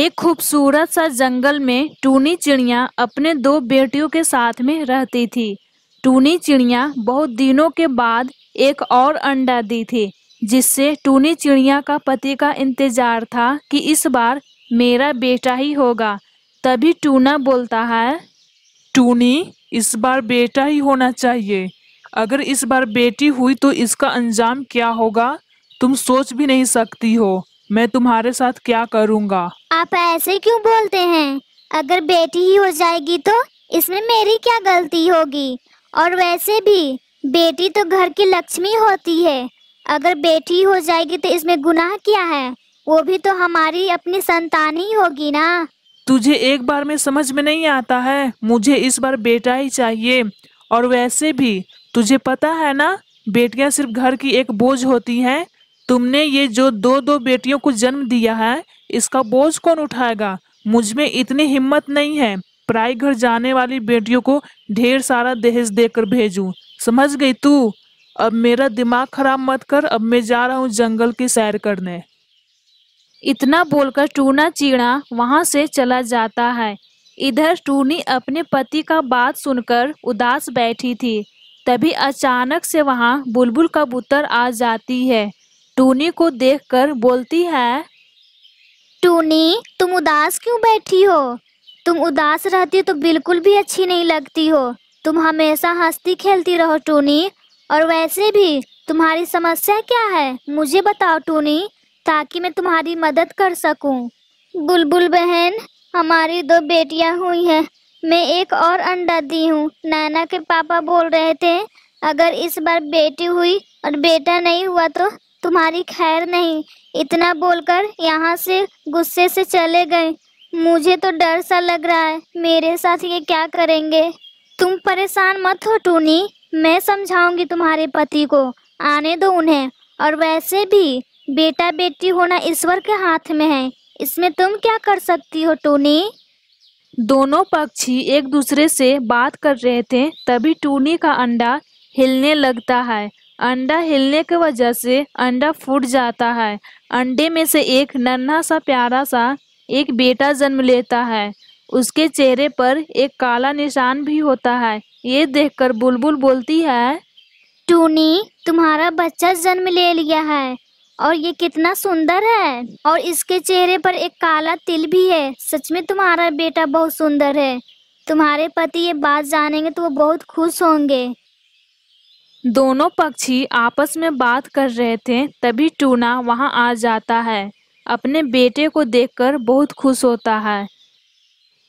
एक खूबसूरत सा जंगल में टूनी चिड़िया अपने दो बेटियों के साथ में रहती थी टूनी चिड़िया बहुत दिनों के बाद एक और अंडा दी थी जिससे टूनी चिड़िया का पति का इंतजार था कि इस बार मेरा बेटा ही होगा तभी टूना बोलता है टूनी इस बार बेटा ही होना चाहिए अगर इस बार बेटी हुई तो इसका अंजाम क्या होगा तुम सोच भी नहीं सकती हो मैं तुम्हारे साथ क्या करूँगा आप ऐसे क्यों बोलते हैं अगर बेटी ही हो जाएगी तो इसमें मेरी क्या गलती होगी और वैसे भी बेटी तो घर की लक्ष्मी होती है अगर बेटी हो जाएगी तो इसमें गुनाह क्या है वो भी तो हमारी अपनी संतान ही होगी ना तुझे एक बार में समझ में नहीं आता है मुझे इस बार बेटा ही चाहिए और वैसे भी तुझे पता है ना बेटियां सिर्फ घर की एक बोझ होती हैं तुमने ये जो दो दो बेटियों को जन्म दिया है इसका बोझ कौन उठाएगा मुझ में इतनी हिम्मत नहीं है पराई घर जाने वाली बेटियों को ढेर सारा दहेज देकर भेजूं समझ गई तू अब मेरा दिमाग खराब मत कर अब मैं जा रहा हूँ जंगल की सैर करने इतना बोलकर टूना चीड़ा वहाँ से चला जाता है इधर टूनी अपने पति का बात सुनकर उदास बैठी थी तभी अचानक से वहाँ बुलबुल कबूतर आ जाती है टूनी को देखकर बोलती है टूनी तुम उदास क्यों बैठी हो तुम उदास रहती हो तो बिल्कुल भी अच्छी नहीं लगती हो तुम हमेशा हंसती खेलती रहो टूनी और वैसे भी तुम्हारी समस्या क्या है मुझे बताओ टूनी ताकि मैं तुम्हारी मदद कर सकूं। बुलबुल बहन हमारी दो बेटियां हुई हैं मैं एक और अंडा दी हूँ नैना के पापा बोल रहे थे अगर इस बार बेटी हुई और बेटा नहीं हुआ तो तुम्हारी खैर नहीं इतना बोलकर यहाँ से गुस्से से चले गए मुझे तो डर सा लग रहा है मेरे साथ ये क्या करेंगे तुम परेशान मत हो टूनी मैं समझाऊंगी तुम्हारे पति को आने दो उन्हें और वैसे भी बेटा बेटी होना ईश्वर के हाथ में है इसमें तुम क्या कर सकती हो टूनी दोनों पक्षी एक दूसरे से बात कर रहे थे तभी टूनी का अंडा हिलने लगता है अंडा हिलने की वजह से अंडा फूट जाता है अंडे में से एक नन्हा सा प्यारा सा एक बेटा जन्म लेता है उसके चेहरे पर एक काला निशान भी होता है ये देखकर बुलबुल बोलती है टूनी तुम्हारा बच्चा जन्म ले लिया है और ये कितना सुंदर है और इसके चेहरे पर एक काला तिल भी है सच में तुम्हारा बेटा बहुत सुंदर है तुम्हारे पति ये बात जानेंगे तो वो बहुत खुश होंगे दोनों पक्षी आपस में बात कर रहे थे तभी टूना वहां आ जाता है अपने बेटे को देखकर बहुत खुश होता है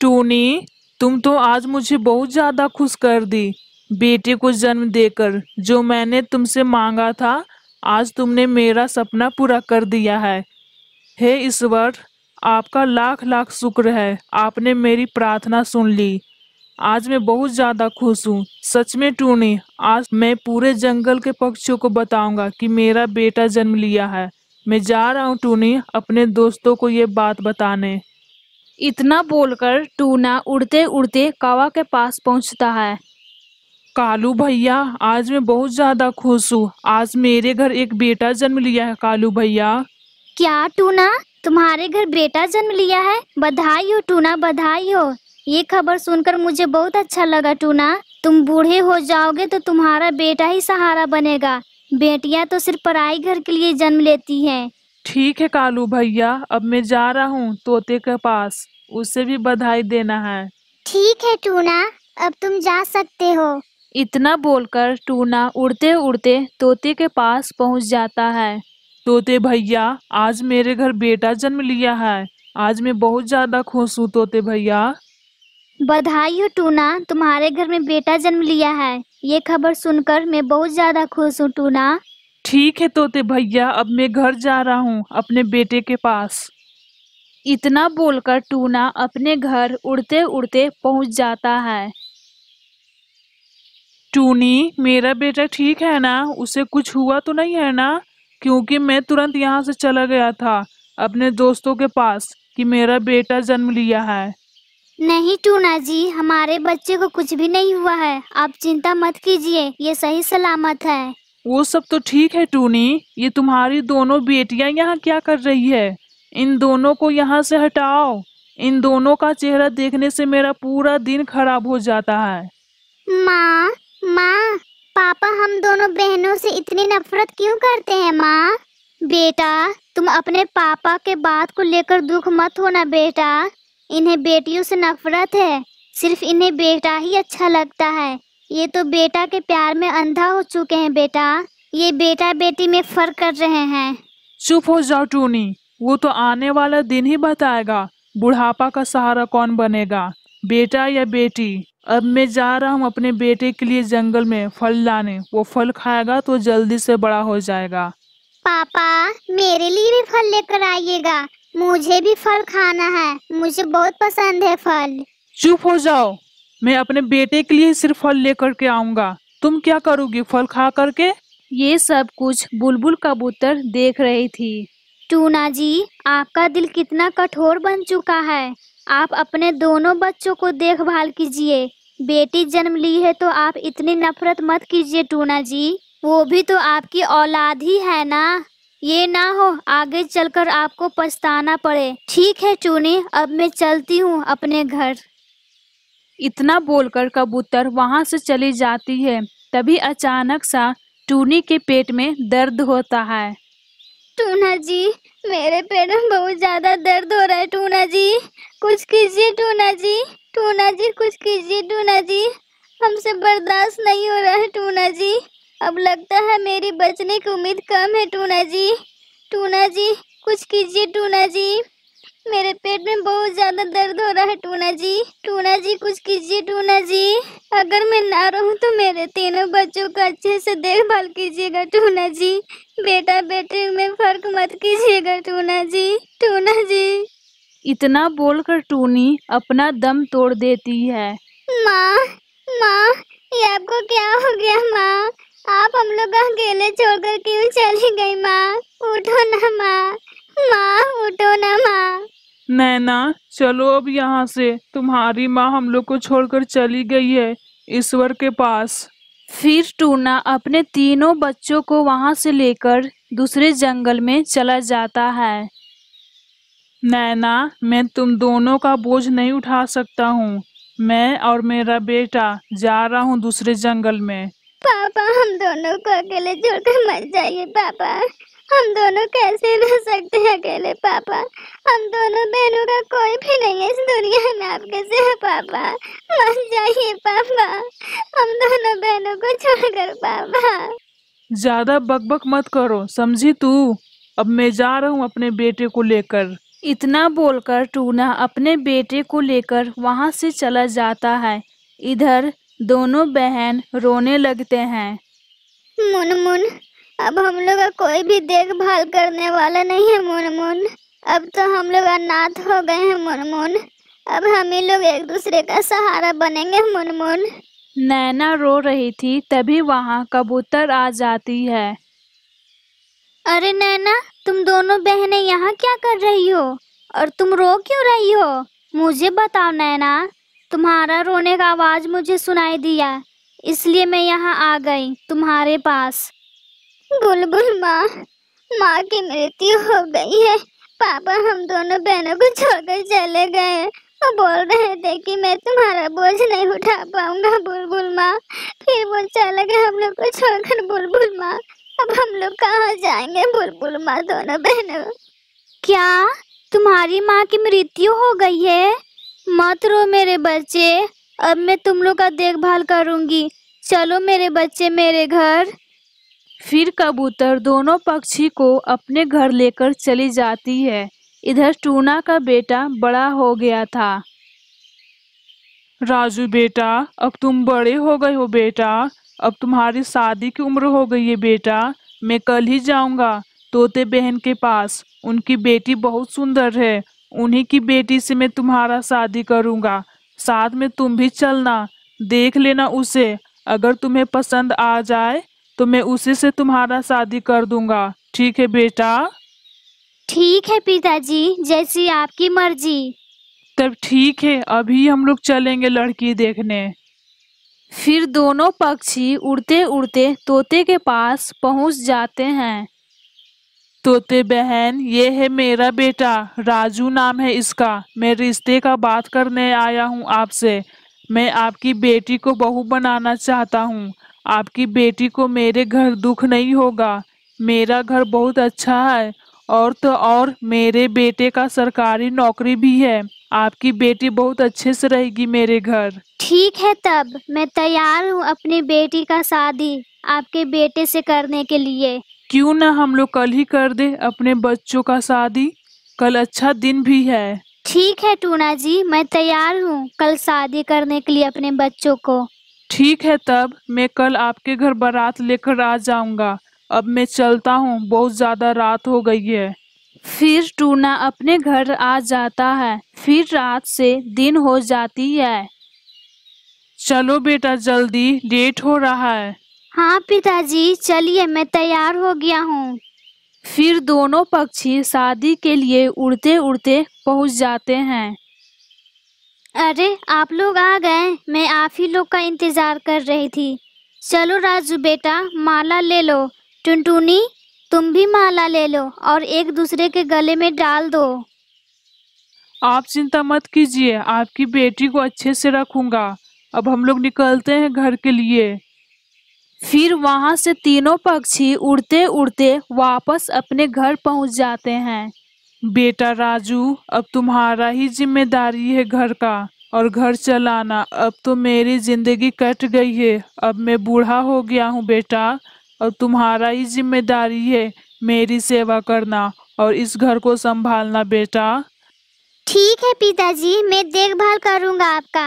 टूनी तुम तो आज मुझे बहुत ज़्यादा खुश कर दी बेटे को जन्म देकर जो मैंने तुमसे मांगा था आज तुमने मेरा सपना पूरा कर दिया है हे ईश्वर आपका लाख लाख शुक्र है आपने मेरी प्रार्थना सुन ली आज मैं बहुत ज्यादा खुश हूँ सच में टूनी आज मैं पूरे जंगल के पक्षियों को बताऊंगा कि मेरा बेटा जन्म लिया है मैं जा रहा हूँ टूनी अपने दोस्तों को ये बात बताने इतना बोलकर टूना उड़ते उड़ते कावा के पास पहुँचता है कालू भैया आज मैं बहुत ज्यादा खुश हूँ आज मेरे घर एक बेटा जन्म लिया है कालू भैया क्या टूना तुम्हारे घर बेटा जन्म लिया है बधाई हो टूना बधाई हो ये खबर सुनकर मुझे बहुत अच्छा लगा टूना तुम बूढ़े हो जाओगे तो तुम्हारा बेटा ही सहारा बनेगा बेटियां तो सिर्फ पढ़ाई घर के लिए जन्म लेती हैं ठीक है कालू भैया अब मैं जा रहा हूँ तोते के पास उसे भी बधाई देना है ठीक है टूना अब तुम जा सकते हो इतना बोलकर टूना उड़ते उड़ते तोते के पास पहुँच जाता है तोते भैया आज मेरे घर बेटा जन्म लिया है आज मैं बहुत ज्यादा खुश हूँ तोते भैया बधाई हो टूना तुम्हारे घर में बेटा जन्म लिया है ये खबर सुनकर मैं बहुत ज्यादा खुश हूँ टूना ठीक है तोते भैया अब मैं घर जा रहा हूँ अपने बेटे के पास इतना बोलकर टूना अपने घर उड़ते उड़ते पहुँच जाता है टूनी मेरा बेटा ठीक है ना उसे कुछ हुआ तो नहीं है ना क्योंकि मैं तुरंत यहाँ से चला गया था अपने दोस्तों के पास कि मेरा बेटा जन्म लिया है नहीं टूना जी हमारे बच्चे को कुछ भी नहीं हुआ है आप चिंता मत कीजिए ये सही सलामत है वो सब तो ठीक है टूनी ये तुम्हारी दोनों बेटिया यहाँ क्या कर रही है इन दोनों को यहाँ से हटाओ इन दोनों का चेहरा देखने से मेरा पूरा दिन खराब हो जाता है माँ माँ पापा हम दोनों बहनों से इतनी नफरत क्यों करते हैं माँ बेटा तुम अपने पापा के बात को लेकर दुख मत होना बेटा इन्हें बेटियों से नफरत है सिर्फ इन्हें बेटा ही अच्छा लगता है ये तो बेटा के प्यार में अंधा हो चुके हैं बेटा ये बेटा बेटी में फर्क कर रहे हैं चुप हो जाओ टूनी वो तो आने वाला दिन ही बताएगा बुढ़ापा का सहारा कौन बनेगा बेटा या बेटी अब मैं जा रहा हूँ अपने बेटे के लिए जंगल में फल लाने वो फल खाएगा तो जल्दी से बड़ा हो जाएगा पापा मेरे लिए भी फल लेकर आइएगा मुझे भी फल खाना है मुझे बहुत पसंद है फल चुप हो जाओ मैं अपने बेटे के लिए सिर्फ फल लेकर के आऊँगा तुम क्या करोगी फल खा करके ये सब कुछ बुलबुल कबूतर देख रही थी टूना जी आपका दिल कितना कठोर बन चुका है आप अपने दोनों बच्चों को देखभाल कीजिए बेटी जन्म ली है तो आप इतनी नफरत मत कीजिए टूना जी वो भी तो आपकी औलाद ही है ना ये ना हो आगे चलकर आपको पछताना पड़े ठीक है चूनी अब मैं चलती हूँ अपने घर इतना बोलकर कबूतर वहाँ से चली जाती है तभी अचानक सा टूनी के पेट में दर्द होता है टूना जी मेरे पेट में बहुत ज्यादा दर्द हो रहा है टूना जी कुछ कीजिए टूना जी टूना जी कुछ कीजिए टूना जी हमसे बर्दाश्त नहीं हो रहा है टूना जी अब लगता है मेरी बचने की उम्मीद कम है टूना जी टूना जी कुछ कीजिए टूना जी मेरे पेट में बहुत ज़्यादा दर्द हो रहा है टूना जी टूना जी कुछ कीजिए टूना जी अगर मैं ना रहूँ तो मेरे तीनों बच्चों का अच्छे से देखभाल कीजिएगा टूना जी बेटा बेटे में फर्क मत कीजिएगा टूना जी टूना जी इतना बोलकर टूनी अपना दम तोड़ देती है माँ माँ ये आपको क्या हो गया माँ आप हम लोग अकेले छोड़कर क्यों चली गई माँ उठो ना माँ माँ उठो ना माँ नैना चलो अब यहाँ से तुम्हारी माँ हम लोग को छोड़कर चली गई है ईश्वर के पास फिर टूना अपने तीनों बच्चों को वहाँ से लेकर दूसरे जंगल में चला जाता है नैना मैं तुम दोनों का बोझ नहीं उठा सकता हूँ मैं और मेरा बेटा जा रहा हूँ दूसरे जंगल में पापा हम दोनों को अकेले छोड़कर मर जाइए पापा हम दोनों कैसे रह सकते हैं अकेले पापा हम दोनों बहनों का कोई भी नहीं है इस दुनिया में आप कैसे हैं पापा मर जाइए पापा हम दोनों बहनों को छोड़कर पापा ज्यादा बकबक मत करो समझी तू अब मैं जा रहा हूँ अपने बेटे को लेकर इतना बोलकर टूना अपने बेटे को लेकर वहाँ से चला जाता है इधर दोनों बहन रोने लगते हैं मुनमुन अब हम लोग का कोई भी देखभाल करने वाला नहीं है मुनमुन अब तो हम लोग अनाथ हो गए हैं मुनमुन अब हम ही लोग एक दूसरे का सहारा बनेंगे मुनमुन नैना रो रही थी तभी वहाँ कबूतर आ जाती है अरे नैना तुम दोनों बहनें यहाँ क्या कर रही हो और तुम रो क्यों रही हो मुझे बताओ नैना तुम्हारा रोने का आवाज़ मुझे सुनाई दिया इसलिए मैं यहाँ आ गई तुम्हारे पास बुलबुल माँ माँ की मृत्यु हो गई है पापा हम दोनों बहनों को छोड़कर चले गए वो बोल रहे थे कि मैं तुम्हारा बोझ नहीं उठा पाऊंगा बुलबुल माँ फिर वो चले गए हम लोग को छोड़कर बुलबुल माँ अब हम लोग कहाँ जाएंगे बुलबुल माँ दोनों बहनों क्या तुम्हारी माँ की मृत्यु हो गई है मत रो मेरे बच्चे अब मैं तुम लोग का देखभाल करूंगी चलो मेरे बच्चे मेरे घर फिर कबूतर दोनों पक्षी को अपने घर लेकर चली जाती है इधर टूना का बेटा बड़ा हो गया था राजू बेटा अब तुम बड़े हो गए हो बेटा अब तुम्हारी शादी की उम्र हो गई है बेटा मैं कल ही जाऊंगा तोते बहन के पास उनकी बेटी बहुत सुंदर है उन्हीं की बेटी से मैं तुम्हारा शादी करूंगा साथ में तुम भी चलना देख लेना उसे अगर तुम्हें पसंद आ जाए तो मैं उसी से तुम्हारा शादी कर दूंगा ठीक है बेटा ठीक है पिताजी जैसी आपकी मर्जी तब ठीक है अभी हम लोग चलेंगे लड़की देखने फिर दोनों पक्षी उड़ते उड़ते तोते के पास पहुंच जाते हैं तोते बहन ये है मेरा बेटा राजू नाम है इसका मैं रिश्ते का बात करने आया हूँ आपसे मैं आपकी बेटी को बहू बनाना चाहता हूँ आपकी बेटी को मेरे घर दुख नहीं होगा मेरा घर बहुत अच्छा है और तो और मेरे बेटे का सरकारी नौकरी भी है आपकी बेटी बहुत अच्छे से रहेगी मेरे घर ठीक है तब मैं तैयार हूँ अपनी बेटी का शादी आपके बेटे से करने के लिए क्यों ना हम लोग कल ही कर दे अपने बच्चों का शादी कल अच्छा दिन भी है ठीक है टूना जी मैं तैयार हूँ कल शादी करने के लिए अपने बच्चों को ठीक है तब मैं कल आपके घर बारात लेकर आ जाऊंगा अब मैं चलता हूँ बहुत ज्यादा रात हो गई है फिर टूना अपने घर आ जाता है फिर रात से दिन हो जाती है चलो बेटा जल्दी लेट हो रहा है हाँ पिताजी चलिए मैं तैयार हो गया हूँ फिर दोनों पक्षी शादी के लिए उड़ते उड़ते पहुँच जाते हैं अरे आप लोग आ गए मैं आप ही लोग का इंतज़ार कर रही थी चलो राजू बेटा माला ले लो टुनटुनी तुम भी माला ले लो और एक दूसरे के गले में डाल दो आप चिंता मत कीजिए आपकी बेटी को अच्छे से रखूंगा अब हम लोग निकलते हैं घर के लिए फिर वहां से तीनों पक्षी उड़ते उड़ते वापस अपने घर पहुंच जाते हैं बेटा राजू अब तुम्हारा ही जिम्मेदारी है घर का और घर चलाना अब तो मेरी ज़िंदगी कट गई है अब मैं बूढ़ा हो गया हूँ बेटा और तुम्हारा ही जिम्मेदारी है मेरी सेवा करना और इस घर को संभालना बेटा ठीक है पिताजी मैं देखभाल करूँगा आपका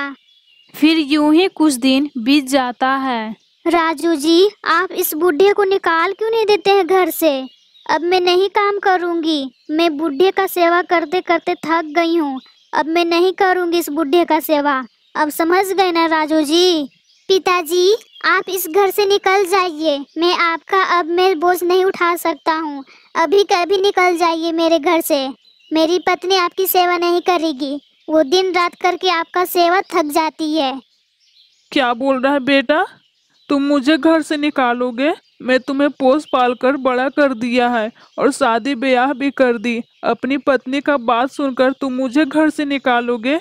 फिर यूं ही कुछ दिन बीत जाता है राजू जी आप इस बुढ़े को निकाल क्यों नहीं देते हैं घर से अब मैं नहीं काम करूँगी मैं बुढ़े का सेवा करते करते थक गई हूँ अब मैं नहीं करूँगी इस बुढ़े का सेवा अब समझ गए ना राजू जी पिताजी आप इस घर से निकल जाइए मैं आपका अब मैं बोझ नहीं उठा सकता हूँ अभी कभी निकल जाइए मेरे घर से मेरी पत्नी आपकी सेवा नहीं करेगी वो दिन रात करके आपका सेवा थक जाती है क्या बोल रहा है बेटा तुम मुझे घर से निकालोगे मैं तुम्हें पोस पाल कर बड़ा कर दिया है और शादी ब्याह भी कर दी अपनी पत्नी का बात सुनकर तुम मुझे घर से निकालोगे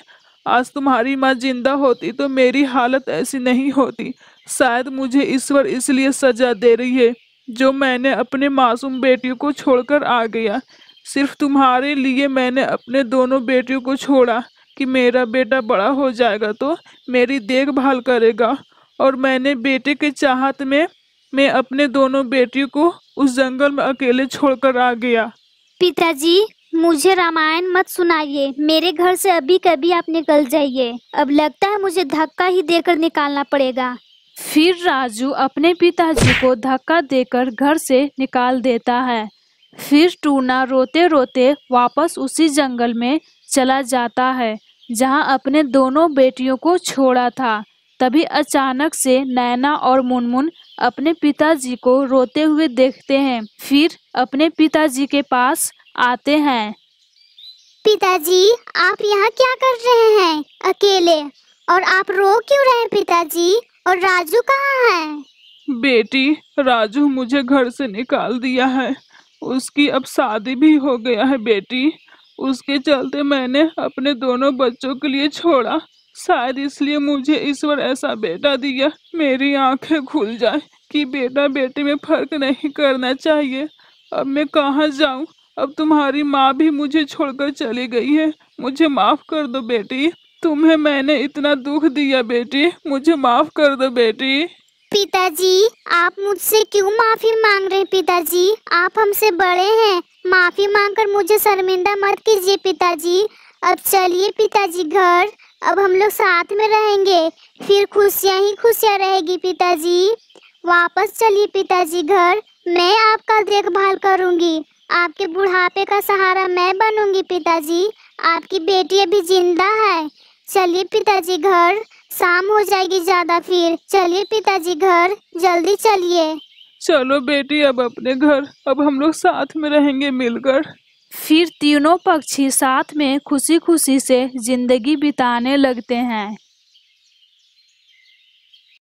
आज तुम्हारी माँ जिंदा होती तो मेरी हालत ऐसी नहीं होती शायद मुझे ईश्वर इसलिए सजा दे रही है जो मैंने अपने मासूम बेटियों को छोड़कर आ गया सिर्फ तुम्हारे लिए मैंने अपने दोनों बेटियों को छोड़ा कि मेरा बेटा बड़ा हो जाएगा तो मेरी देखभाल करेगा और मैंने बेटे के चाहत में मैं अपने दोनों बेटियों को उस जंगल में अकेले छोड़कर आ गया पिताजी मुझे रामायण मत सुनाइए मेरे घर से अभी कभी आप निकल जाइए अब लगता है मुझे धक्का ही देकर निकालना पड़ेगा फिर राजू अपने पिताजी को धक्का देकर घर से निकाल देता है फिर टूना रोते रोते वापस उसी जंगल में चला जाता है जहाँ अपने दोनों बेटियों को छोड़ा था तभी अचानक से नैना और मुनमुन अपने पिताजी को रोते हुए देखते हैं फिर अपने पिताजी के पास आते हैं पिताजी आप यहाँ क्या कर रहे हैं अकेले और आप रो क्यों रहे हैं पिताजी और राजू कहाँ है बेटी राजू मुझे घर से निकाल दिया है उसकी अब शादी भी हो गया है बेटी उसके चलते मैंने अपने दोनों बच्चों के लिए छोड़ा शायद इसलिए मुझे ईश्वर ऐसा बेटा दिया मेरी आंखें खुल जाए कि बेटा बेटे में फर्क नहीं करना चाहिए अब मैं कहाँ जाऊँ अब तुम्हारी माँ भी मुझे छोड़कर चली गई है मुझे माफ़ कर दो बेटी तुम्हें मैंने इतना दुख दिया बेटी मुझे माफ़ कर दो बेटी पिताजी आप मुझसे क्यों माफ़ी मांग रहे हैं पिताजी आप हमसे बड़े हैं माफ़ी मांगकर मुझे शर्मिंदा मत कीजिए पिताजी अब चलिए पिताजी घर अब हम लोग साथ में रहेंगे फिर खुशियाँ ही खुशियाँ रहेगी पिताजी वापस चलिए पिताजी घर मैं आपका देखभाल करूँगी आपके बुढ़ापे का सहारा मैं बनूंगी पिताजी आपकी बेटी अभी जिंदा है चलिए पिताजी घर शाम हो जाएगी ज्यादा फिर चलिए पिताजी घर जल्दी चलिए चलो बेटी अब अपने घर अब हम लोग साथ में रहेंगे मिलकर फिर तीनों पक्षी साथ में खुशी खुशी से जिंदगी बिताने लगते हैं